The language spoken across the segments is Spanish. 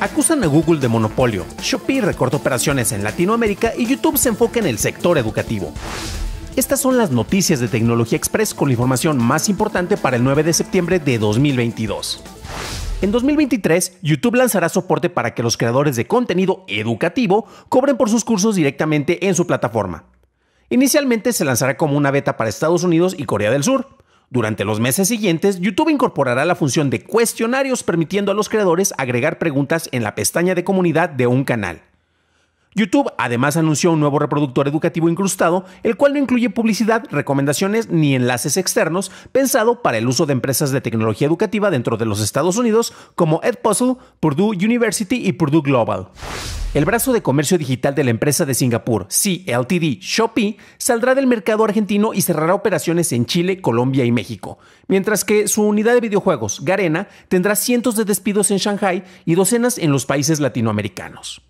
Acusan a Google de monopolio, Shopee recorta operaciones en Latinoamérica y YouTube se enfoca en el sector educativo. Estas son las noticias de Tecnología Express con la información más importante para el 9 de septiembre de 2022. En 2023, YouTube lanzará soporte para que los creadores de contenido educativo cobren por sus cursos directamente en su plataforma. Inicialmente se lanzará como una beta para Estados Unidos y Corea del Sur, durante los meses siguientes, YouTube incorporará la función de cuestionarios permitiendo a los creadores agregar preguntas en la pestaña de comunidad de un canal. YouTube además anunció un nuevo reproductor educativo incrustado, el cual no incluye publicidad, recomendaciones ni enlaces externos, pensado para el uso de empresas de tecnología educativa dentro de los Estados Unidos como Edpuzzle, Purdue University y Purdue Global. El brazo de comercio digital de la empresa de Singapur, CLTD Shopee, saldrá del mercado argentino y cerrará operaciones en Chile, Colombia y México, mientras que su unidad de videojuegos, Garena, tendrá cientos de despidos en Shanghai y docenas en los países latinoamericanos.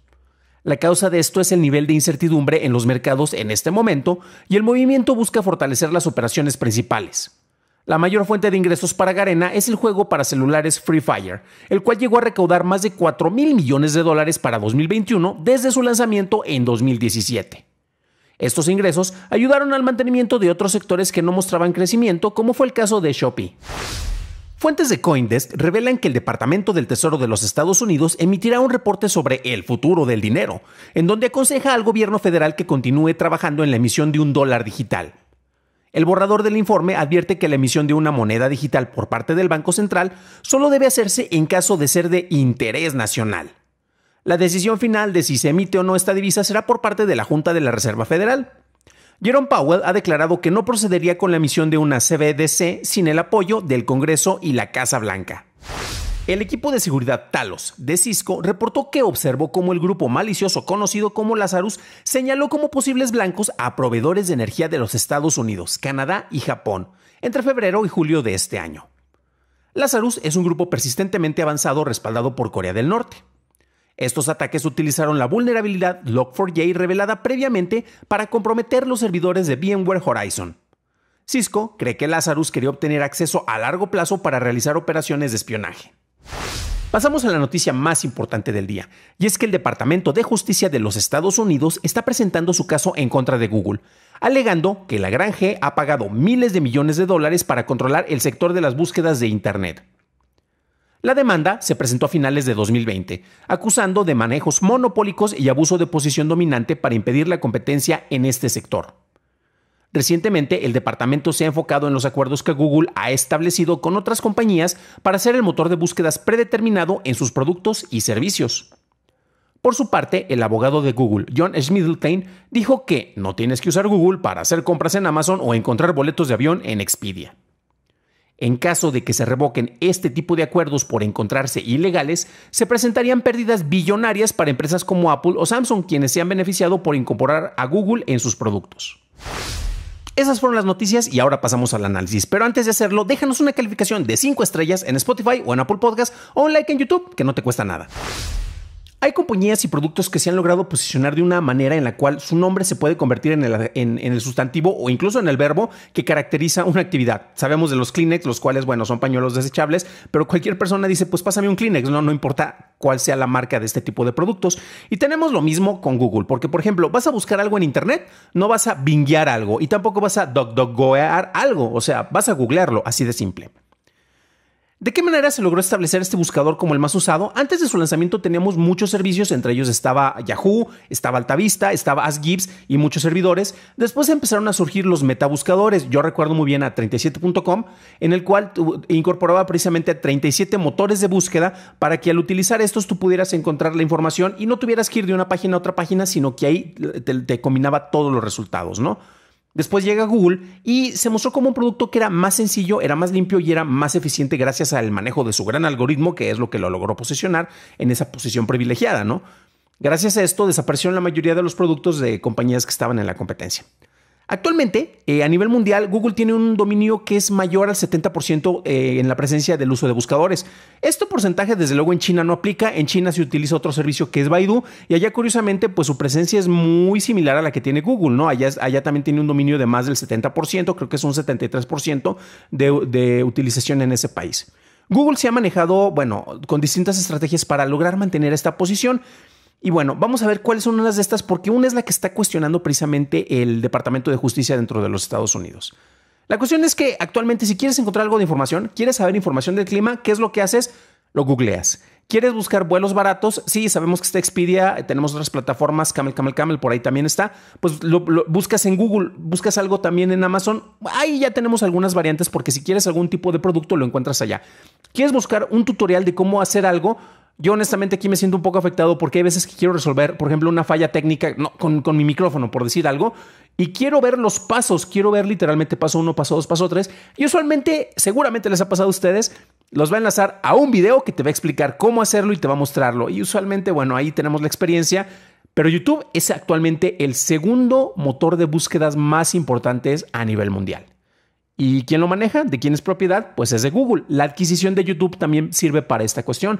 La causa de esto es el nivel de incertidumbre en los mercados en este momento y el movimiento busca fortalecer las operaciones principales. La mayor fuente de ingresos para Garena es el juego para celulares Free Fire, el cual llegó a recaudar más de 4 mil millones de dólares para 2021 desde su lanzamiento en 2017. Estos ingresos ayudaron al mantenimiento de otros sectores que no mostraban crecimiento, como fue el caso de Shopee. Fuentes de Coindesk revelan que el Departamento del Tesoro de los Estados Unidos emitirá un reporte sobre el futuro del dinero, en donde aconseja al gobierno federal que continúe trabajando en la emisión de un dólar digital. El borrador del informe advierte que la emisión de una moneda digital por parte del Banco Central solo debe hacerse en caso de ser de interés nacional. La decisión final de si se emite o no esta divisa será por parte de la Junta de la Reserva Federal. Jerome Powell ha declarado que no procedería con la emisión de una CBDC sin el apoyo del Congreso y la Casa Blanca. El equipo de seguridad Talos de Cisco reportó que observó cómo el grupo malicioso conocido como Lazarus señaló como posibles blancos a proveedores de energía de los Estados Unidos, Canadá y Japón entre febrero y julio de este año. Lazarus es un grupo persistentemente avanzado respaldado por Corea del Norte. Estos ataques utilizaron la vulnerabilidad Log4j revelada previamente para comprometer los servidores de VMware Horizon. Cisco cree que Lazarus quería obtener acceso a largo plazo para realizar operaciones de espionaje. Pasamos a la noticia más importante del día, y es que el Departamento de Justicia de los Estados Unidos está presentando su caso en contra de Google, alegando que la gran G ha pagado miles de millones de dólares para controlar el sector de las búsquedas de Internet. La demanda se presentó a finales de 2020, acusando de manejos monopólicos y abuso de posición dominante para impedir la competencia en este sector. Recientemente, el departamento se ha enfocado en los acuerdos que Google ha establecido con otras compañías para ser el motor de búsquedas predeterminado en sus productos y servicios. Por su parte, el abogado de Google, John Schmidlstein, dijo que no tienes que usar Google para hacer compras en Amazon o encontrar boletos de avión en Expedia. En caso de que se revoquen este tipo de acuerdos por encontrarse ilegales, se presentarían pérdidas billonarias para empresas como Apple o Samsung, quienes se han beneficiado por incorporar a Google en sus productos. Esas fueron las noticias y ahora pasamos al análisis. Pero antes de hacerlo, déjanos una calificación de 5 estrellas en Spotify o en Apple Podcast o un like en YouTube, que no te cuesta nada. Hay compañías y productos que se han logrado posicionar de una manera en la cual su nombre se puede convertir en el, sustantivo o incluso en el verbo que caracteriza una actividad. Sabemos de los Kleenex, los cuales, bueno, son pañuelos desechables, pero cualquier persona dice, pues pásame un Kleenex, no, no importa cuál sea la marca de este tipo de productos. Y tenemos lo mismo con Google, porque por ejemplo, vas a buscar algo en Internet, no vas a binguear algo y tampoco vas a Goear algo, o sea, vas a googlearlo, así de simple. ¿De qué manera se logró establecer este buscador como el más usado? Antes de su lanzamiento teníamos muchos servicios, entre ellos estaba Yahoo, estaba Altavista, estaba AskGibbs y muchos servidores. Después empezaron a surgir los metabuscadores. Yo recuerdo muy bien a 37.com, en el cual incorporaba precisamente 37 motores de búsqueda para que al utilizar estos tú pudieras encontrar la información y no tuvieras que ir de una página a otra página, sino que ahí te combinaba todos los resultados, ¿no? Después llega Google y se mostró como un producto que era más sencillo, era más limpio y era más eficiente gracias al manejo de su gran algoritmo, que es lo que lo logró posicionar en esa posición privilegiada, ¿no? Gracias a esto desaparecieron la mayoría de los productos de compañías que estaban en la competencia. Actualmente, eh, a nivel mundial, Google tiene un dominio que es mayor al 70% eh, en la presencia del uso de buscadores. Este porcentaje, desde luego, en China no aplica. En China se utiliza otro servicio que es Baidu y allá, curiosamente, pues su presencia es muy similar a la que tiene Google, ¿no? Allá, allá también tiene un dominio de más del 70%, creo que es un 73% de, de utilización en ese país. Google se ha manejado, bueno, con distintas estrategias para lograr mantener esta posición. Y bueno, vamos a ver cuáles son unas de estas, porque una es la que está cuestionando precisamente el Departamento de Justicia dentro de los Estados Unidos. La cuestión es que actualmente si quieres encontrar algo de información, quieres saber información del clima, ¿qué es lo que haces? Lo googleas. ¿Quieres buscar vuelos baratos? Sí, sabemos que está Expedia, eh, tenemos otras plataformas, Camel, Camel, Camel, por ahí también está. Pues lo, buscas en Google, buscas algo también en Amazon. Ahí ya tenemos algunas variantes porque si quieres algún tipo de producto lo encuentras allá. ¿Quieres buscar un tutorial de cómo hacer algo? Yo honestamente aquí me siento un poco afectado porque hay veces que quiero resolver, por ejemplo, una falla técnica con, mi micrófono, por decir algo, y quiero ver los pasos, quiero ver literalmente paso uno, paso dos, paso tres. Y usualmente, seguramente les ha pasado a ustedes, los va a enlazar a un video que te va a explicar cómo hacerlo y te va a mostrarlo. Y usualmente, bueno, ahí tenemos la experiencia. Pero YouTube es actualmente el segundo motor de búsquedas más importante a nivel mundial. ¿Y quién lo maneja? ¿De quién es propiedad? Pues es de Google. La adquisición de YouTube también sirve para esta cuestión.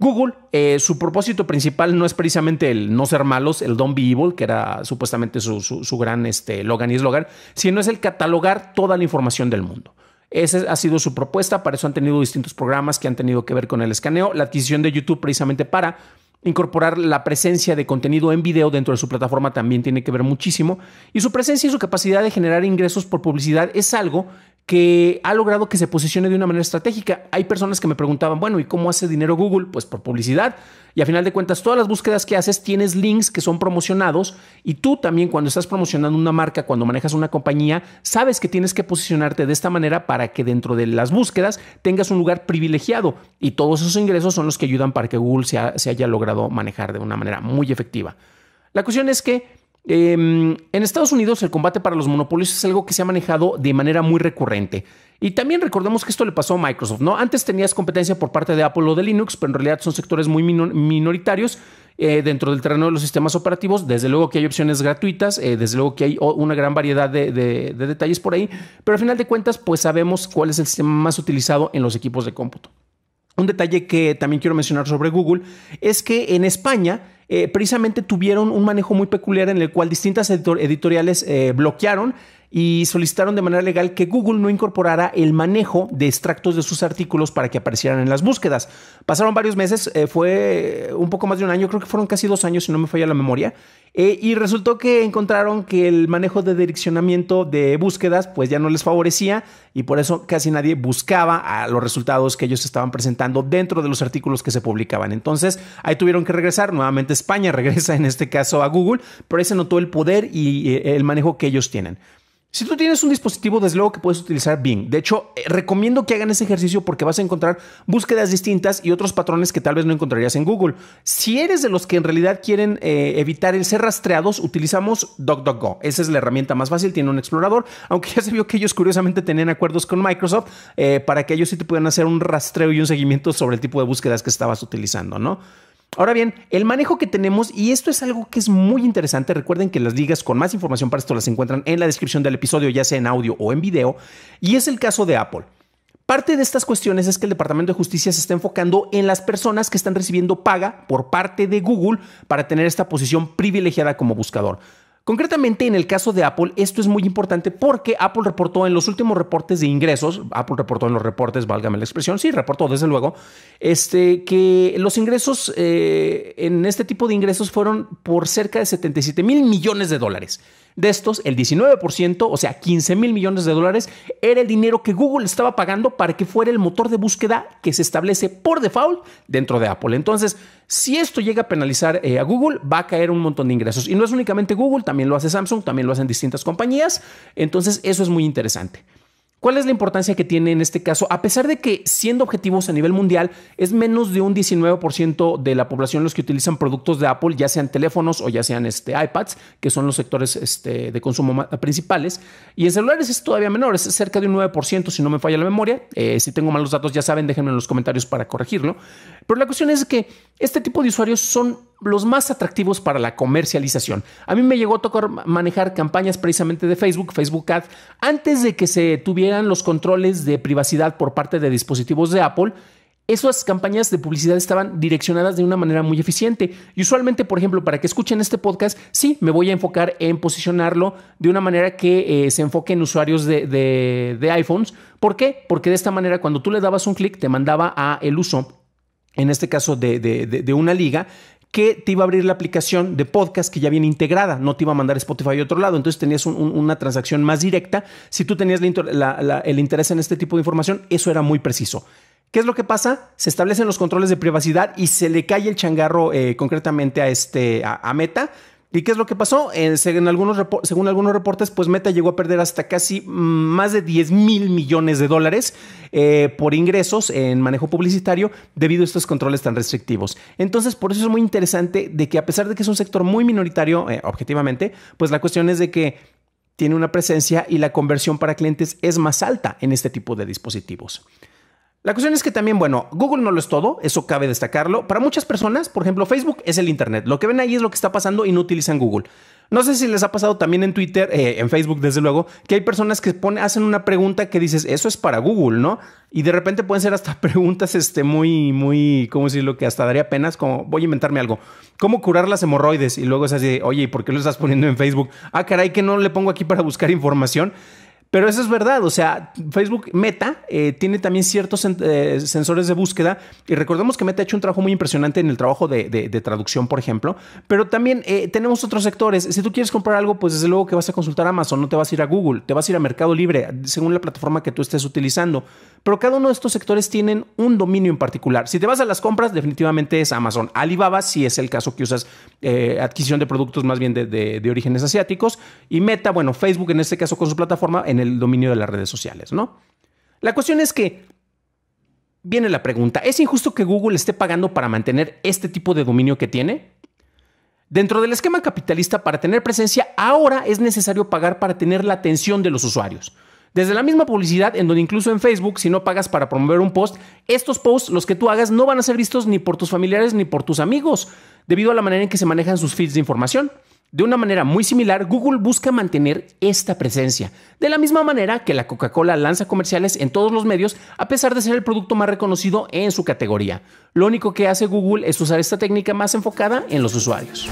Google, eh, su propósito principal no es precisamente el no ser malos, el don't be evil, que era supuestamente su, gran este, Logan y eslogan, sino es el catalogar toda la información del mundo. Esa ha sido su propuesta, para eso han tenido distintos programas que han tenido que ver con el escaneo, la adquisición de YouTube precisamente para incorporar la presencia de contenido en video dentro de su plataforma también tiene que ver muchísimo y su presencia y su capacidad de generar ingresos por publicidad es algo que ha logrado que se posicione de una manera estratégica. Hay personas que me preguntaban, bueno, ¿y cómo hace dinero Google? Pues por publicidad. Y a final de cuentas, todas las búsquedas que haces tienes links que son promocionados y tú también cuando estás promocionando una marca, cuando manejas una compañía, sabes que tienes que posicionarte de esta manera para que dentro de las búsquedas tengas un lugar privilegiado y todos esos ingresos son los que ayudan para que Google se, se haya logrado manejar de una manera muy efectiva. La cuestión es que Em, en Estados Unidos el combate para los monopolios es algo que se ha manejado de manera muy recurrente. Y también recordemos que esto le pasó a Microsoft, ¿no? Antes tenías competencia por parte de Apple o de Linux, pero en realidad son sectores muy minoritarios eh, dentro del terreno de los sistemas operativos. Desde luego que hay opciones gratuitas, eh, desde luego que hay una gran variedad de, de detalles por ahí, pero al final de cuentas, pues sabemos cuál es el sistema más utilizado en los equipos de cómputo. Un detalle que también quiero mencionar sobre Google es que en España eh, precisamente tuvieron un manejo muy peculiar en el cual distintas editoriales eh, bloquearon y solicitaron de manera legal que Google no incorporara el manejo de extractos de sus artículos para que aparecieran en las búsquedas. Pasaron varios meses, eh, fue un poco más de un año, creo que fueron casi dos años si no me falla la memoria, y resultó que encontraron que el manejo de direccionamiento de búsquedas pues ya no les favorecía y por eso casi nadie buscaba a los resultados que ellos estaban presentando dentro de los artículos que se publicaban. Entonces ahí tuvieron que regresar nuevamente España regresa en este caso a Google, pero ahí se notó el poder y eh, el manejo que ellos tienen. Si tú tienes un dispositivo, desde luego que puedes utilizar Bing. De hecho, eh, recomiendo que hagan ese ejercicio porque vas a encontrar búsquedas distintas y otros patrones que tal vez no encontrarías en Google. Si eres de los que en realidad quieren eh, evitar el ser rastreados, utilizamos DuckDuckGo. Esa es la herramienta más fácil, tiene un explorador, aunque ya se vio que ellos curiosamente tenían acuerdos con Microsoft para que ellos sí te pudieran hacer un rastreo y un seguimiento sobre el tipo de búsquedas que estabas utilizando, ¿no? Ahora bien, el manejo que tenemos, y esto es algo que es muy interesante, recuerden que las ligas con más información para esto las encuentran en la descripción del episodio, ya sea en audio o en video, y es el caso de Apple. Parte de estas cuestiones es que el Departamento de Justicia se está enfocando en las personas que están recibiendo paga por parte de Google para tener esta posición privilegiada como buscador. Concretamente en el caso de Apple, esto es muy importante porque Apple reportó en los últimos reportes de ingresos, Apple reportó en los reportes, válgame la expresión, sí, reportó desde luego, este, que los ingresos eh, en este tipo de ingresos fueron por cerca de 77 mil millones de dólares. De estos, el 19%, o sea, 15 mil millones de dólares, era el dinero que Google estaba pagando para que fuera el motor de búsqueda que se establece por default dentro de Apple. Entonces, si esto llega a penalizar eh, a Google, va a caer un montón de ingresos. Y no es únicamente Google, también lo hace Samsung, también lo hacen distintas compañías. Entonces, eso es muy interesante. ¿Cuál es la importancia que tiene en este caso? A pesar de que siendo objetivos a nivel mundial, es menos de un 19% de la población los que utilizan productos de Apple, ya sean teléfonos o ya sean este, iPads, que son los sectores este, de consumo principales. Y en celulares es todavía menor, es cerca de un 9%, si no me falla la memoria. Eh, si tengo malos datos, ya saben, déjenme en los comentarios para corregirlo. Pero la cuestión es que este tipo de usuarios son los más atractivos para la comercialización. A mí me llegó a tocar manejar campañas precisamente de Facebook, Facebook ad antes de que se tuvieran los controles de privacidad por parte de dispositivos de Apple. Esas campañas de publicidad estaban direccionadas de una manera muy eficiente. Y usualmente, por ejemplo, para que escuchen este podcast, sí, me voy a enfocar en posicionarlo de una manera que eh, se enfoque en usuarios de, de, iPhones. ¿Por qué? Porque de esta manera, cuando tú le dabas un clic, te mandaba a el uso en este caso de, de, de, una liga, que te iba a abrir la aplicación de podcast que ya viene integrada, no te iba a mandar Spotify a otro lado, entonces tenías una transacción más directa. Si tú tenías el interés en este tipo de información, eso era muy preciso. ¿Qué es lo que pasa? Se establecen los controles de privacidad y se le cae el changarro eh, concretamente a, este, a Meta ¿Y qué es lo que pasó? Eh, según, algunos según algunos reportes, pues Meta llegó a perder hasta casi más de 10 mil millones de dólares eh, por ingresos en manejo publicitario debido a estos controles tan restrictivos. Entonces, por eso es muy interesante de que a pesar de que es un sector muy minoritario, eh, objetivamente, pues la cuestión es de que tiene una presencia y la conversión para clientes es más alta en este tipo de dispositivos. La cuestión es que también, bueno, Google no lo es todo, eso cabe destacarlo. Para muchas personas, por ejemplo, Facebook es el Internet. Lo que ven ahí es lo que está pasando y no utilizan Google. No sé si les ha pasado también en Twitter, eh, en Facebook, desde luego, que hay personas que pone, hacen una pregunta que dices, eso es para Google, ¿no? Y de repente pueden ser hasta preguntas este, muy, muy, ¿cómo decirlo? Que hasta daría penas, como voy a inventarme algo. ¿Cómo curar las hemorroides? Y luego se así, oye, por qué lo estás poniendo en Facebook? Ah, caray, que no le pongo aquí para buscar información. Pero eso es verdad, o sea, Facebook Meta eh, tiene también ciertos eh, sensores de búsqueda y recordemos que Meta ha hecho un trabajo muy impresionante en el trabajo de, traducción, por ejemplo, pero también eh, tenemos otros sectores. Si tú quieres comprar algo, pues desde luego que vas a consultar Amazon, no te vas a ir a Google, te vas a ir a Mercado Libre, según la plataforma que tú estés utilizando pero cada uno de estos sectores tienen un dominio en particular. Si te vas a las compras, definitivamente es Amazon. Alibaba, si es el caso que usas eh, adquisición de productos más bien de, de, orígenes asiáticos. Y Meta, bueno, Facebook en este caso con su plataforma en el dominio de las redes sociales, ¿no? La cuestión es que viene la pregunta, ¿es injusto que Google esté pagando para mantener este tipo de dominio que tiene? Dentro del esquema capitalista, para tener presencia, ahora es necesario pagar para tener la atención de los usuarios. Desde la misma publicidad, en donde incluso en Facebook, si no pagas para promover un post, estos posts, los que tú hagas, no van a ser vistos ni por tus familiares ni por tus amigos, debido a la manera en que se manejan sus feeds de información. De una manera muy similar, Google busca mantener esta presencia, de la misma manera que la Coca-Cola lanza comerciales en todos los medios a pesar de ser el producto más reconocido en su categoría. Lo único que hace Google es usar esta técnica más enfocada en los usuarios.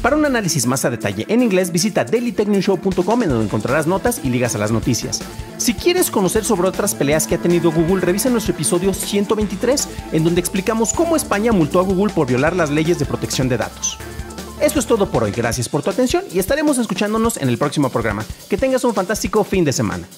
Para un análisis más a detalle en inglés, visita dailytechnewshow.com en donde encontrarás notas y ligas a las noticias. Si quieres conocer sobre otras peleas que ha tenido Google, revisa nuestro episodio 123, en donde explicamos cómo España multó a Google por violar las leyes de protección de datos. Esto es todo por hoy, gracias por tu atención y estaremos escuchándonos en el próximo programa. Que tengas un fantástico fin de semana.